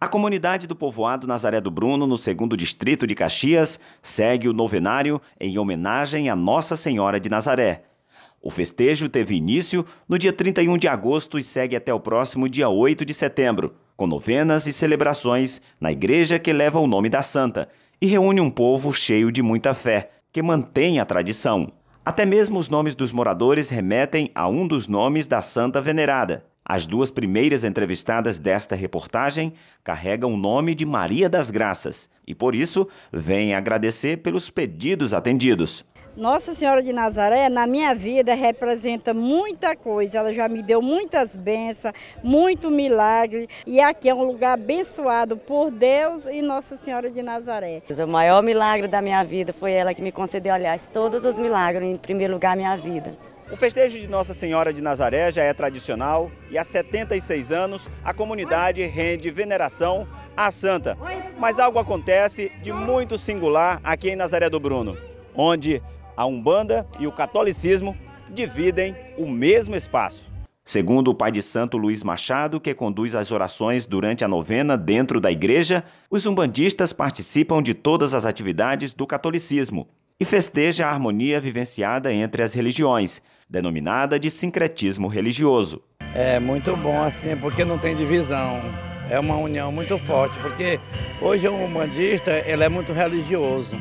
A comunidade do povoado Nazaré do Bruno, no segundo distrito de Caxias, segue o novenário em homenagem a Nossa Senhora de Nazaré. O festejo teve início no dia 31 de agosto e segue até o próximo dia 8 de setembro, com novenas e celebrações na igreja que leva o nome da santa e reúne um povo cheio de muita fé, que mantém a tradição. Até mesmo os nomes dos moradores remetem a um dos nomes da santa venerada, as duas primeiras entrevistadas desta reportagem carregam o nome de Maria das Graças e, por isso, vêm agradecer pelos pedidos atendidos. Nossa Senhora de Nazaré, na minha vida, representa muita coisa. Ela já me deu muitas bênçãos, muito milagre. E aqui é um lugar abençoado por Deus e Nossa Senhora de Nazaré. O maior milagre da minha vida foi ela que me concedeu, aliás, todos os milagres, em primeiro lugar, minha vida. O festejo de Nossa Senhora de Nazaré já é tradicional e há 76 anos a comunidade rende veneração à santa. Mas algo acontece de muito singular aqui em Nazaré do Bruno, onde a Umbanda e o catolicismo dividem o mesmo espaço. Segundo o pai de santo Luiz Machado, que conduz as orações durante a novena dentro da igreja, os umbandistas participam de todas as atividades do catolicismo, e festeja a harmonia vivenciada entre as religiões, denominada de sincretismo religioso. É muito bom assim, porque não tem divisão. É uma união muito forte, porque hoje o umbandista ele é muito religioso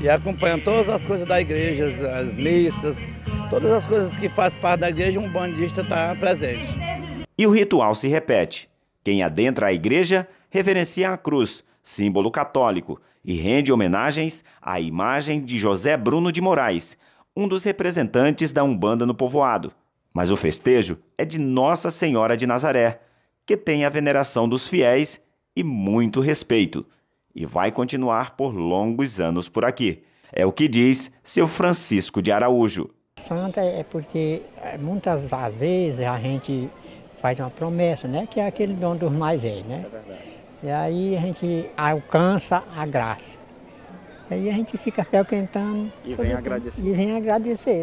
e acompanha todas as coisas da igreja, as missas, todas as coisas que faz parte da igreja, um bandista está presente. E o ritual se repete. Quem adentra a igreja reverencia a cruz, símbolo católico, e rende homenagens à imagem de José Bruno de Moraes, um dos representantes da Umbanda no povoado. Mas o festejo é de Nossa Senhora de Nazaré, que tem a veneração dos fiéis e muito respeito, e vai continuar por longos anos por aqui. É o que diz seu Francisco de Araújo. Santa é porque é, muitas vezes a gente faz uma promessa, né? Que é aquele dom dos mais velhos, né? É e aí a gente alcança a graça. E aí a gente fica frequentando. E vem agradecer. E vem agradecer.